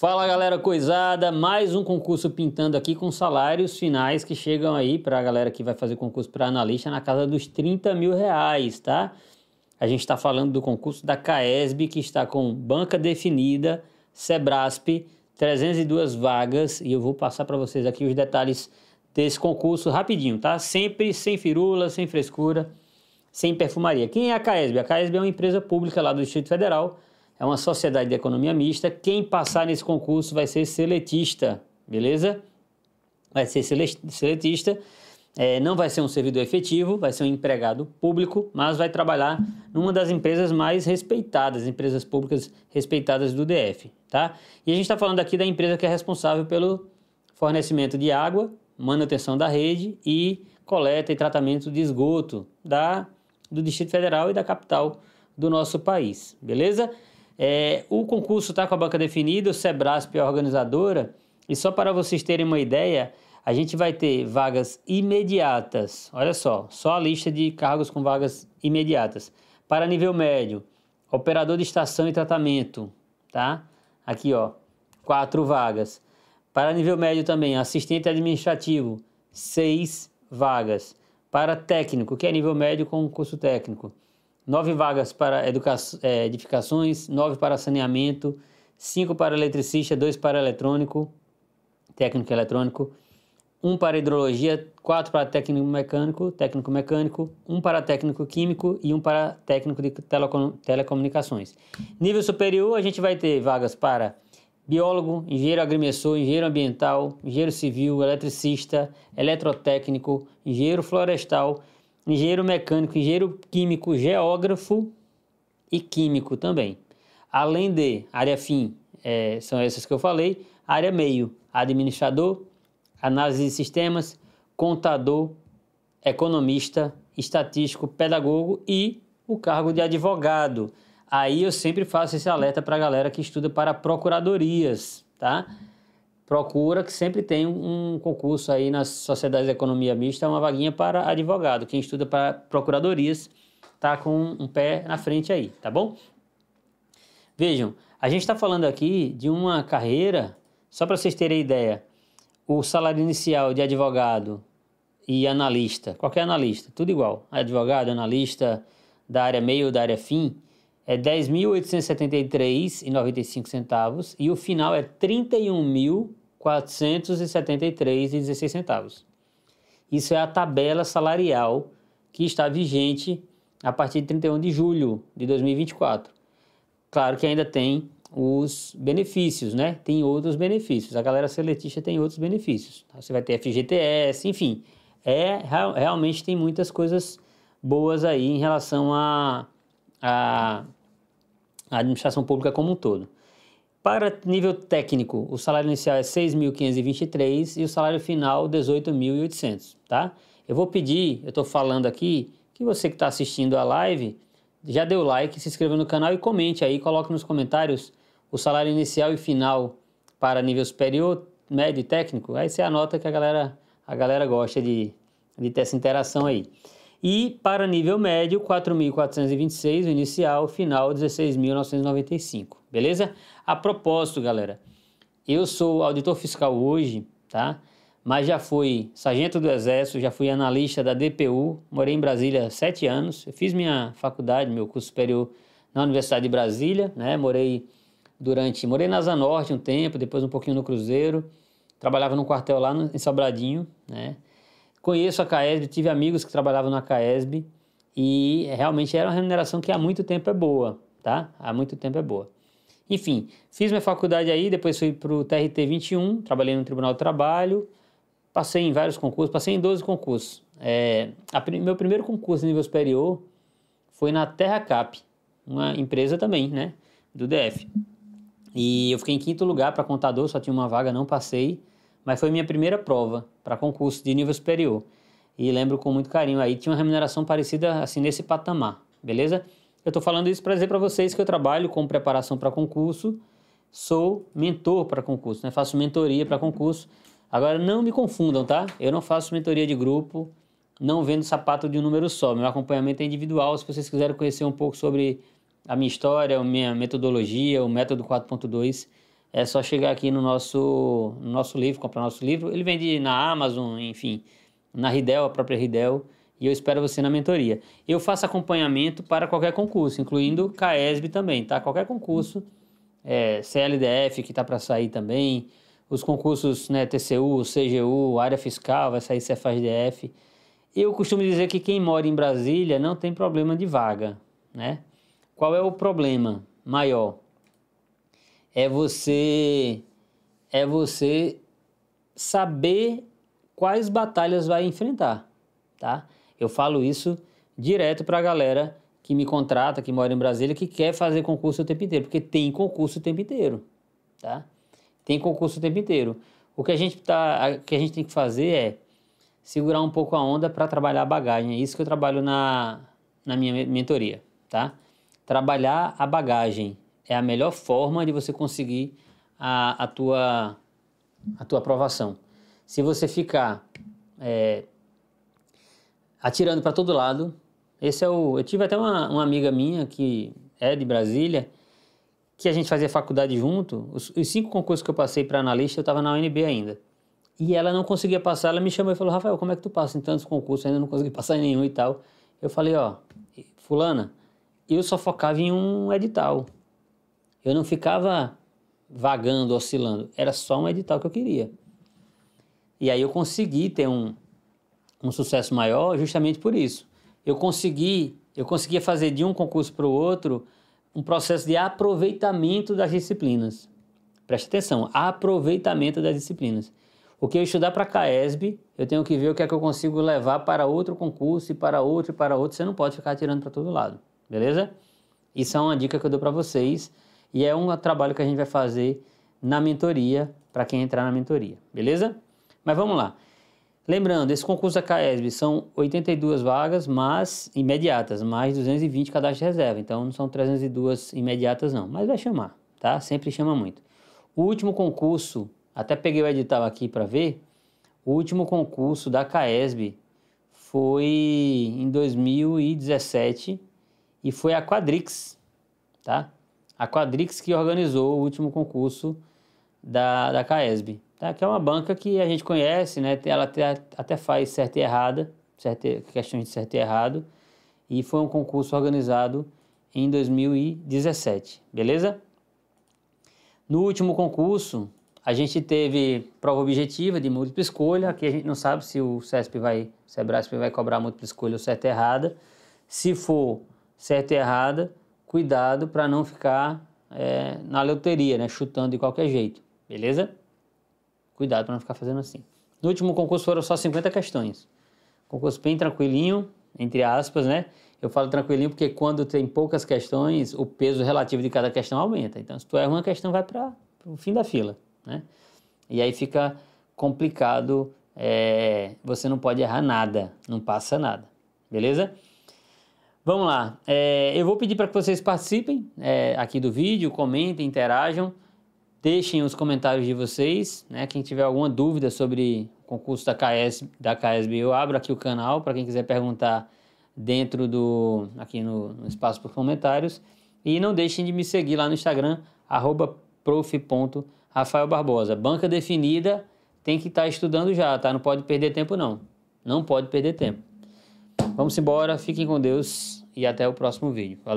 Fala galera coisada, mais um concurso pintando aqui com salários finais que chegam aí para a galera que vai fazer concurso para analista na casa dos 30 mil reais, tá? A gente está falando do concurso da CAESB que está com banca definida, Sebrasp, 302 vagas e eu vou passar para vocês aqui os detalhes desse concurso rapidinho, tá? Sempre sem firula, sem frescura, sem perfumaria. Quem é a CAESB? A CAESB é uma empresa pública lá do Distrito Federal é uma sociedade de economia mista. Quem passar nesse concurso vai ser seletista, beleza? Vai ser seletista. É, não vai ser um servidor efetivo, vai ser um empregado público, mas vai trabalhar numa das empresas mais respeitadas, empresas públicas respeitadas do DF, tá? E a gente está falando aqui da empresa que é responsável pelo fornecimento de água, manutenção da rede e coleta e tratamento de esgoto da, do Distrito Federal e da capital do nosso país, beleza? É, o concurso está com a banca definida, o Sebrasp é a organizadora, e só para vocês terem uma ideia, a gente vai ter vagas imediatas. Olha só, só a lista de cargos com vagas imediatas. Para nível médio, operador de estação e tratamento, tá? Aqui, ó, quatro vagas. Para nível médio também, assistente administrativo, seis vagas. Para técnico, que é nível médio com curso técnico, nove vagas para é, edificações, nove para saneamento, cinco para eletricista, dois para eletrônico, técnico eletrônico, um para hidrologia, quatro para técnico mecânico, técnico mecânico, um para técnico químico e um para técnico de telecom telecomunicações. Nível superior, a gente vai ter vagas para biólogo, engenheiro agrimensor, engenheiro ambiental, engenheiro civil, eletricista, eletrotécnico, engenheiro florestal, engenheiro mecânico, engenheiro químico, geógrafo e químico também. Além de área fim, é, são essas que eu falei, área meio, administrador, análise de sistemas, contador, economista, estatístico, pedagogo e o cargo de advogado. Aí eu sempre faço esse alerta para a galera que estuda para procuradorias, tá? procura que sempre tem um concurso aí nas sociedades de economia mista, uma vaguinha para advogado. Quem estuda para procuradorias tá com um pé na frente aí, tá bom? Vejam, a gente está falando aqui de uma carreira, só para vocês terem ideia, o salário inicial de advogado e analista, qualquer analista, tudo igual, advogado, analista da área meio, da área fim, é R$ 10.873,95 e o final é R$ 31.000 473,16. Isso é a tabela salarial que está vigente a partir de 31 de julho de 2024. Claro que ainda tem os benefícios, né? Tem outros benefícios. A galera seletista tem outros benefícios. Tá? Você vai ter FGTS, enfim. É, realmente tem muitas coisas boas aí em relação à a, a, administração pública como um todo. Para nível técnico, o salário inicial é 6.523 e o salário final 18.800, tá? Eu vou pedir, eu estou falando aqui, que você que está assistindo a live já deu like, se inscreva no canal e comente aí, coloque nos comentários o salário inicial e final para nível superior, médio e técnico. Aí você anota que a galera, a galera gosta de, de ter essa interação aí. E para nível médio, 4.426, o inicial, o final 16.995 beleza? A propósito, galera, eu sou auditor fiscal hoje, tá? Mas já fui sargento do Exército, já fui analista da DPU, morei em Brasília sete anos, eu fiz minha faculdade, meu curso superior na Universidade de Brasília, né? Morei durante, morei na Asa Norte um tempo, depois um pouquinho no Cruzeiro, trabalhava num quartel lá no, em Sobradinho, né? Conheço a Caesb, tive amigos que trabalhavam na Caesb e realmente era uma remuneração que há muito tempo é boa, tá? Há muito tempo é boa. Enfim, fiz minha faculdade aí, depois fui para o TRT 21, trabalhei no Tribunal do Trabalho, passei em vários concursos, passei em 12 concursos. É, a, meu primeiro concurso em nível superior foi na Terra Cap, uma empresa também, né, do DF. E eu fiquei em quinto lugar para contador, só tinha uma vaga, não passei, mas foi minha primeira prova para concurso de nível superior. E lembro com muito carinho aí, tinha uma remuneração parecida assim nesse patamar, beleza? Eu estou falando isso para dizer para vocês que eu trabalho com preparação para concurso, sou mentor para concurso, né? faço mentoria para concurso. Agora, não me confundam, tá? Eu não faço mentoria de grupo, não vendo sapato de um número só. Meu acompanhamento é individual. Se vocês quiserem conhecer um pouco sobre a minha história, a minha metodologia, o método 4.2, é só chegar aqui no nosso, no nosso livro, comprar nosso livro. Ele vende na Amazon, enfim, na Ridel, a própria Ridel e eu espero você na mentoria. Eu faço acompanhamento para qualquer concurso, incluindo CAESB também, tá? Qualquer concurso, é, CLDF que tá para sair também, os concursos né, TCU, CGU, área fiscal, vai sair CFASDF. Eu costumo dizer que quem mora em Brasília não tem problema de vaga, né? Qual é o problema maior? É você é você saber quais batalhas vai enfrentar, tá? Eu falo isso direto para a galera que me contrata, que mora em Brasília, que quer fazer concurso o tempo inteiro, porque tem concurso o tempo inteiro, tá? Tem concurso o tempo inteiro. O que a gente, tá, o que a gente tem que fazer é segurar um pouco a onda para trabalhar a bagagem. É isso que eu trabalho na, na minha mentoria, tá? Trabalhar a bagagem é a melhor forma de você conseguir a, a, tua, a tua aprovação. Se você ficar é, atirando para todo lado. Esse é o. Eu tive até uma, uma, amiga minha que é de Brasília, que a gente fazia faculdade junto. Os, os cinco concursos que eu passei para analista, eu estava na UNB ainda. E ela não conseguia passar, ela me chamou e falou: Rafael, como é que tu passa em tantos concursos? Ainda não consegui passar em nenhum e tal. Eu falei: Ó, Fulana, eu só focava em um edital. Eu não ficava vagando, oscilando. Era só um edital que eu queria. E aí eu consegui ter um, um sucesso maior justamente por isso. Eu consegui, eu conseguia fazer de um concurso para o outro um processo de aproveitamento das disciplinas. Preste atenção, aproveitamento das disciplinas. O que eu estudar para a CAESB, eu tenho que ver o que é que eu consigo levar para outro concurso e para outro e para outro. Você não pode ficar tirando para todo lado, beleza? Isso é uma dica que eu dou para vocês e é um trabalho que a gente vai fazer na mentoria, para quem entrar na mentoria, beleza? Mas vamos lá. Lembrando, esse concurso da CAESB são 82 vagas, mas imediatas, mais 220 cadastros de reserva. Então não são 302 imediatas não, mas vai chamar, tá? Sempre chama muito. O último concurso, até peguei o edital aqui para ver, o último concurso da CAESB foi em 2017 e foi a Quadrix, tá? A Quadrix que organizou o último concurso da, da Caesb, tá? que é uma banca que a gente conhece, né? ela até, até faz certo e errada, certo, questões de certo e errado, e foi um concurso organizado em 2017, beleza? No último concurso, a gente teve prova objetiva de múltipla escolha, aqui a gente não sabe se o CESP vai, se a Brasp vai cobrar múltipla escolha ou certa e errada. Se for certa e errada, cuidado para não ficar é, na loteria, né, chutando de qualquer jeito. Beleza? Cuidado para não ficar fazendo assim. No último concurso foram só 50 questões. Concurso bem tranquilinho, entre aspas, né? Eu falo tranquilinho porque quando tem poucas questões, o peso relativo de cada questão aumenta. Então, se tu erra uma questão, vai para o fim da fila, né? E aí fica complicado, é, você não pode errar nada, não passa nada, beleza? Vamos lá, é, eu vou pedir para que vocês participem é, aqui do vídeo, comentem, interajam. Deixem os comentários de vocês, né? Quem tiver alguma dúvida sobre o concurso da KS, da KSB, eu abro aqui o canal para quem quiser perguntar dentro do aqui no, no espaço por comentários e não deixem de me seguir lá no Instagram @prof.rafaelbarbosa. Banca definida, tem que estar tá estudando já, tá? Não pode perder tempo não. Não pode perder tempo. Vamos embora, fiquem com Deus e até o próximo vídeo. Valeu.